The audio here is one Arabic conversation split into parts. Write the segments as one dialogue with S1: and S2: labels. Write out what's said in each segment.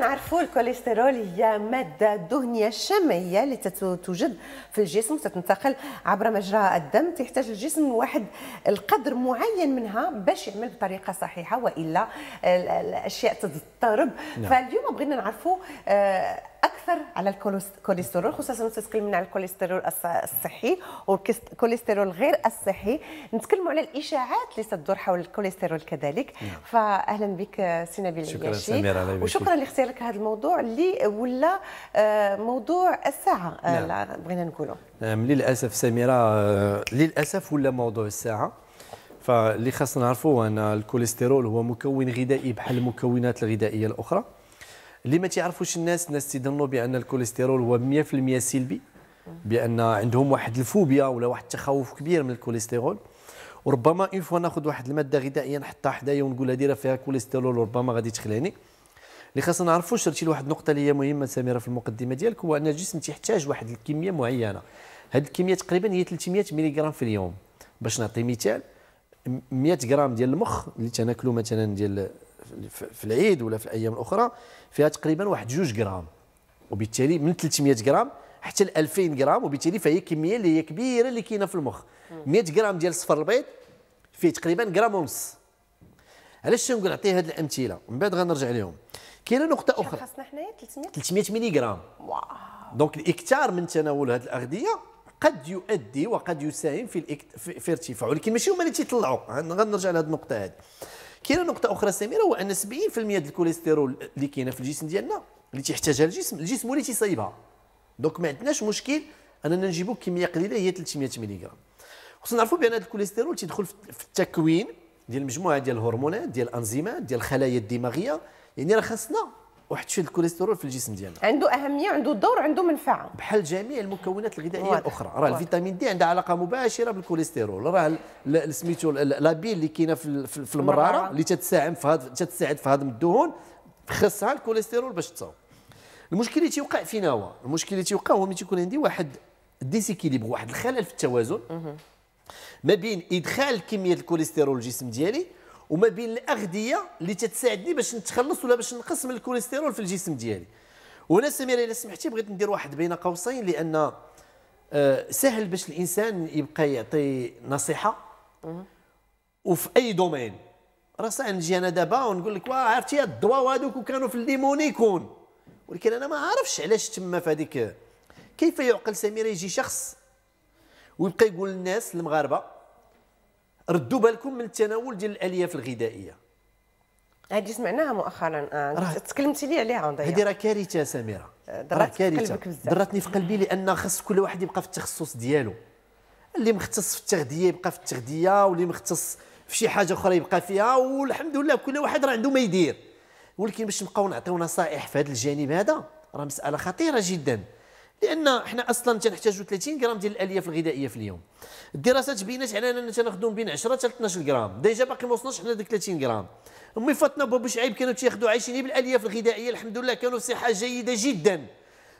S1: طبعا الكوليسترول هي ماده دهنيه شمعيه اللي توجد في الجسم وتتنتقل عبر مجرى الدم تحتاج الجسم واحد القدر معين منها باش يعمل بطريقه صحيحه والا الاشياء تضطرب نعم. فاليوم بغينا نعرفوا آه، اكثر على الكوليسترول خصوصا تتكلمنا على الكوليسترول الصحي والكوليسترول غير الصحي نتكلموا على الاشاعات اللي تدور حول الكوليسترول كذلك نعم. فاهلا بك سي نبيل شكرا سميره وشكرا لاختيارك هذا الموضوع اللي ولا آه، موضوع الساعه آه، نعم. بغينا نقولوا نعم للاسف سميره آه، للاسف ولا موضوع الساعه فاللي خاصنا نعرفوا ان الكوليسترول هو مكون غذائي بحال المكونات الغذائيه الاخرى اللي ما تيعرفوش الناس الناس تيظنوا بان الكوليسترول هو 100% سلبي بان عندهم واحد الفوبيا ولا واحد التخوف كبير من الكوليسترول وربما اون فوا ناخذ واحد الماده غذائيه نحطها حدايا ونقول هذه راه فيها كوليسترول وربما غادي تخلعني اللي خاصنا نعرفوا شرتي لواحد النقطه اللي هي مهمه سميره في المقدمه ديالك هو ان الجسم تيحتاج واحد الكميه معينه هذه الكميه تقريبا هي 300 ملغ في اليوم باش نعطي مثال 100 غرام ديال المخ اللي تناكلو مثلا ديال في العيد ولا في الايام الاخرى فيها تقريبا واحد جوج غرام وبالتالي من 300 غرام حتى ل 2000 غرام وبالتالي فهي كميه اللي هي كبيره اللي كاينه في المخ 100 غرام ديال الصفر البيض فيه تقريبا غرام ونص علاش تنقول نعطي هذه الامثله ومن بعد غنرجع لهم كاينه نقطه اخرى خاصنا حنايا 300 300 ملي غرام دونك الاكثار من تناول هذه الاغذيه قد يؤدي وقد يساهم في, في, في ارتفاع ولكن ماشي هما اللي تيطلعوا غنرجع لهذه النقطه هذه كاينه نقطه اخرى سميره هو ان 70% ديال الكوليسترول اللي كاينه في الجسم ديالنا اللي تيحتاجها الجسم الجسم هو اللي تيصايبها دونك ما عندناش مشكل اننا نجيبو كميه قليله هي 300 ملغ خصنا نعرفوا بان هذا الكوليسترول تيدخل في التكوين ديال مجموعه ديال الهرمونات ديال الانزيمات ديال الخلايا الدماغيه يعني راه خاصنا واحد الشيء الكوليسترول في الجسم ديالنا عنده اهميه عنده دور عنده منفعه بحال جميع المكونات الغذائيه واضح. الاخرى راه الفيتامين دي عندها علاقه مباشره بالكوليسترول راه سميتو لابيل اللي كاينه في المراره اللي تتساهم في هذا تتساعد في هضم الدهون خصها الكوليسترول باش تصاوب المشكل اللي تيوقع فينا هو المشكل اللي تيوقع هو ملي تيكون عندي واحد ديسيكيليبر واحد الخلل في التوازن ما بين ادخال كميه الكوليسترول للجسم ديالي وما بين الاغذيه اللي تتساعدني باش نتخلص ولا باش نقص من الكوليسترول في الجسم ديالي وانا سميره الا سمحتي بغيت ندير واحد بين قوسين لان آه، سهل باش الانسان يبقى يعطي نصيحه وفي اي دومين راه صح نجي انا دابا ونقول لك واه عرفتي الدواء هذوك وكانوا في الليمون يكون ولكن انا ما عارفش علاش تما في هذيك كيف يعقل سميره يجي شخص ويبقى يقول للناس المغاربه ردوا بالكم من التناول ديال الالياف الغذائيه هذه سمعناها مؤخرا آه. تكلمتي لي عليها هذه راه كارثه سميره آه، راه كارثه ضرتني في قلبي لان خص كل واحد يبقى في التخصص ديالو اللي مختص في التغذيه يبقى في التغذيه واللي مختص في شي حاجه اخرى يبقى فيها والحمد لله كل واحد راه عنده ما يدير ولكن باش نبقاو نعطيو نصائح في هذا الجانب هذا راه مساله خطيره جدا لان احنا اصلا تنحتاجوا 30 غرام ديال الالياف الغذائيه في اليوم الدراسات بينات على اننا تناخذوا بين 10 حتى 12 غرام ديجا باقي ما وصلناش حنا ديك 30 غرام امي فاطمه وبابا شعيب كانوا تياخذوا عايشين بالالياف الغذائيه الحمد لله كانوا في صحه جيده جدا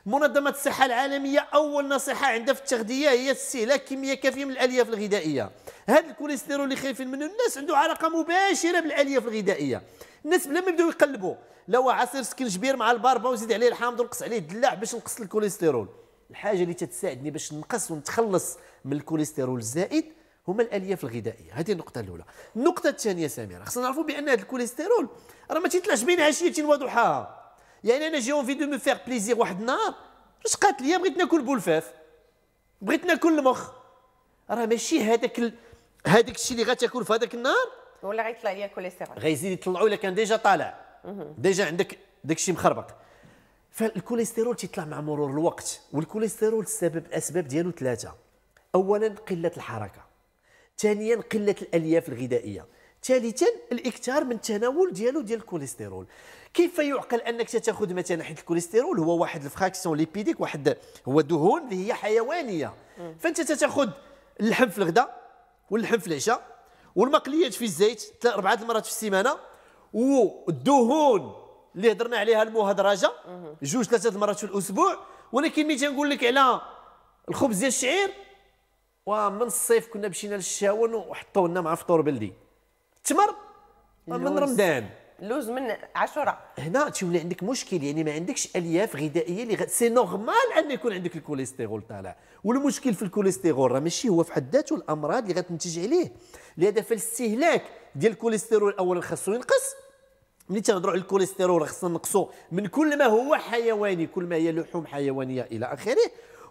S1: منظمه الصحه العالميه اول نصيحه عندها في التغذيه هي استهلاك كميه كافيه من الالياف الغذائيه هذا الكوليسترول اللي خايفين منه الناس عنده علاقه مباشره بالالياف الغذائيه الناس بلا ما يبداو يقلبوا لا عصير سكنجبير مع الباربا وزيد عليه الحامض ونقص عليه الدلاع باش نقص الكوليسترول الحاجه اللي تتساعدني باش نقص ونتخلص من الكوليسترول الزائد هما الالياف الغذائيه هذه النقطه الاولى النقطه الثانيه سميره خصنا نعرفوا بان هذا الكوليسترول راه ما تيطلعش بين عشيه وضحاها يعني انا جي اونفي دو مي فيغ بليزير واحد النهار اش قالت لي بغيت ناكل بولفاف بغيت ناكل المخ راه ماشي هذاك هذاك الشيء اللي غتاكل في هذاك النهار ولا غيطلع لي الكوليسترول غيزيد يطلعوا الا كان ديجا طالع ديجا عندك داكشي مخربق فالكوليسترول تيطلع مع مرور الوقت والكوليسترول السبب الاسباب ديالو ثلاثه اولا قله الحركه ثانيا قله الالياف الغذائيه ثالثا الاكثار من التناول ديالو ديال الكوليسترول كيف يعقل انك تاخذ مثلا حيت الكوليسترول هو واحد الفراكسيون ليبيديك واحد هو دهون اللي هي حيوانيه فانت تاخذ اللحم في الغداء واللحم في العشاء والمقليات في الزيت اربعه المرات في السيمانه والدهون اللي هضرنا عليها المهدرجه جوج ثلاثه المرات في الاسبوع ولكن ملي تنقول لك على الخبز ديال الشعير ومن الصيف كنا مشينا للشاون وحطوا لنا مع فطور بلدي التمر من رمضان لوز من عشرة هنا تولي عندك مشكل يعني ما عندكش الياف غذائيه اللي غ... سي نورمال ان يكون عندك الكوليسترول طالع والمشكل في الكوليسترول راه ماشي هو في حد ذاته الامراض اللي غتنتج عليه لهذا الاستهلاك ديال الكوليسترول اولا خاصو ينقص ملي تنهضروا على الكوليسترول خصنا نقصوا من كل ما هو حيواني كل ما هي لحوم حيوانيه الى اخره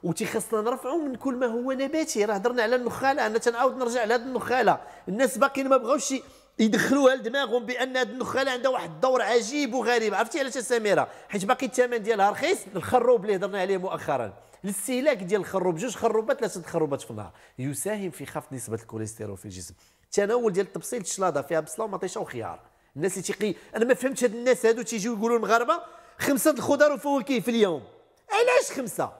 S1: وتيخصنا نرفعوا من كل ما هو نباتي راه هضرنا على النخاله انا تنعاود نرجع لهاد النخاله الناس باقيين ما بغاوش يدخلوها لدماغهم بان هذا النخاله عندها واحد الدور عجيب وغريب عرفتي علاش سميره حيت باقي الثمن ديالها رخيص الخروب اللي هضرنا عليه مؤخرا الاستهلاك ديال الخروب جوج خروبات ثلاثه خروبات في النهار يساهم في خفض نسبه الكوليسترول في الجسم التناول ديال التبصيل الشلاضه فيها بصله ومطيشه وخيار الناس اللي تيقي انا ما فهمتش هاد الناس هادو تيجيو يقولوا المغاربه خمسه الخضر وفواكه في اليوم علاش خمسه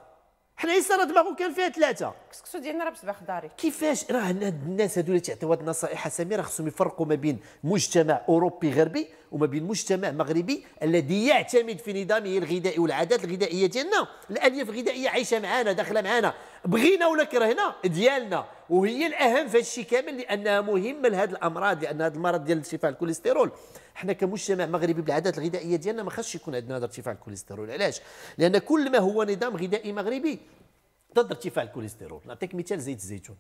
S1: حنا يسرى دماغو كان فيها ثلاثه الكسكسو ديالنا راه بصباح داري كيفاش راه الناس هادو اللي تعطيو هاد النصائح راه خصهم يفرقوا ما بين مجتمع اوروبي غربي وما بين مجتمع مغربي الذي يعتمد في نظامه الغذائي والعادات الغذائيه ديالنا الالياف الغذائيه عايشه معانا داخله معانا بغينا ولا كرهنا ديالنا وهي الاهم في هادشي كامل لانها مهمه لهاد الامراض لان هذا المرض ديال ارتفاع الكوليسترول حنا كمجتمع مغربي بالعادات الغذائيه ديالنا ما خاصش يكون عندنا هذا ارتفاع الكوليسترول علاش لان كل ما هو نظام غذائي مغربي ضد ارتفاع الكوليسترول نعطيك مثال زيت الزيتون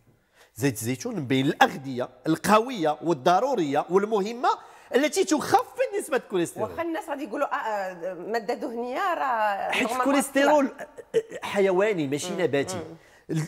S1: زيت الزيتون من بين الاغذيه القويه والضروريه والمهمه التي تخفض نسبه الكوليسترول واخا الناس غادي يقولوا آه, آه، ماده دهنيه راه حيت الكوليسترول حيواني ماشي نباتي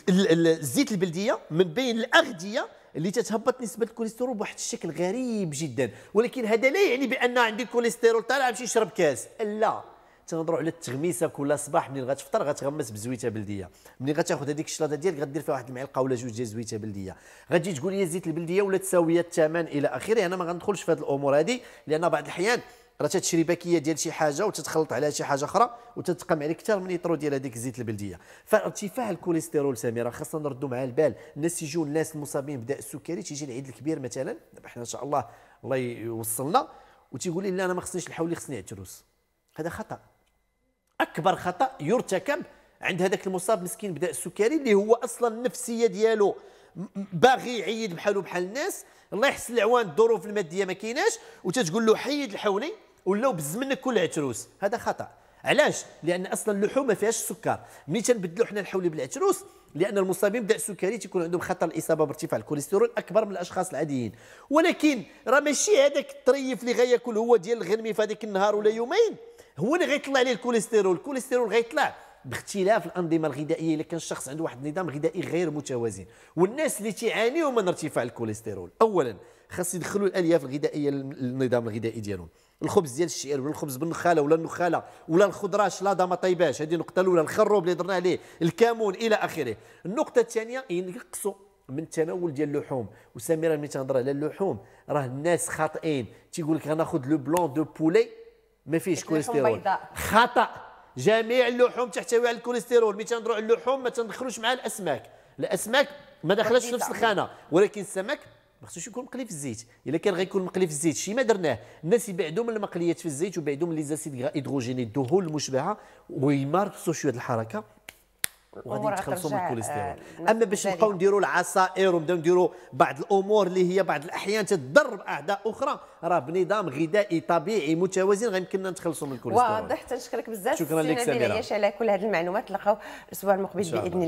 S1: الزيت البلديه من بين الاغذيه اللي تتهبط نسبه الكوليسترول بواحد الشكل غريب جدا ولكن هذا لا يعني بان عندي الكوليسترول طالع نمشي نشرب كاس لا تنهضروا على التغميسه كل صباح ملي غتفطر غتغمس بزويته بلديه ملي غتاخذ هذيك الشلاطه ديالك غدير فيها واحد المعلقه ولا جوج ديال زويته بلديه غتجي تقول لي زيت البلديه ولا تساوي الثمن الى اخره انا ما غندخلش في هذه الامور هذه لان بعض الاحيان راه باكيه ديال شي حاجه وتتخلط عليها شي حاجه اخرى وتتقام عليك اكثر من لترو ديال هذيك الزيت البلديه فارتفاع الكوليسترول سميره خاصنا نردوا مع البال الناس يجيو الناس المصابين بداء السكري تيجي العيد الكبير مثلا حنا ان شاء الله الله يوصلنا وتيقول لي لا انا ما خصنيش الحولي خصني عتروس هذا خطا اكبر خطا يرتكب عند هذاك المصاب مسكين بداء السكري اللي هو اصلا النفسيه ديالو باغي يعيد بحالو بحال الناس الله يحسن العوان الظروف الماديه ما كايناش وتتقول له حيد الحولي ولاو بزمنك كل عتروس هذا خطا علاش لان اصلا اللحوم ما فيهاش السكر ملي تنبدلوا حنا الحولي بالعتروس لان المصابين بداء السكري تيكون عندهم خطر الاصابه بارتفاع الكوليسترول اكبر من الاشخاص العاديين ولكن راه ماشي هذاك الطريف اللي غياكل هو ديال الغنمي في هذيك النهار ولا يومين هو اللي غيطلع عليه الكوليسترول الكوليسترول غيطلع باختلاف الانظمه الغذائيه الا كان الشخص عنده واحد النظام غذائي غير متوازن والناس اللي تعانيوا من ارتفاع الكوليسترول اولا خاص يدخلوا الالياف الغذائيه للنظام الغذائي ديالهم الخبز ديال الشعير ولا الخبز بالنخاله ولا النخاله ولا الخضراش لا ما طيباش هذه النقطه الاولى الخروب اللي درنا عليه الكمون الى اخره النقطه الثانيه ينقصوا من التناول ديال اللحوم وسميره ملي تنهضر على اللحوم راه الناس خاطئين تيقول لك غناخذ لو بلون دو بولي ما فيهش كوليسترول خطا جميع اللحوم تحتوي على الكوليسترول ملي تنهضروا على اللحوم ما تندخلوش مع الاسماك الاسماك ما دخلتش نفس الخانه ولكن السمك ما خصوش يكون مقلي في الزيت الا كان غيكون مقلي في الزيت شي ما درناه الناس يبعدوا من المقليات في الزيت ويبعدوا من ليزاسيد هيدروجيني الدهون المشبعه ويمارسوا شويه الحركه وغادي يتخلصوا من الكوليسترول آه، اما باش نبقاو نديروا العصائر ونبداو نديروا بعض الامور اللي هي بعض الاحيان تضرب اعداء اخرى راه بنظام غذائي طبيعي متوازن غيمكننا نتخلصوا من الكوليسترول واضح تنشكرك بزاف شكرا لك سميره على كل هذه المعلومات تلقاو الاسبوع المقبل باذن الله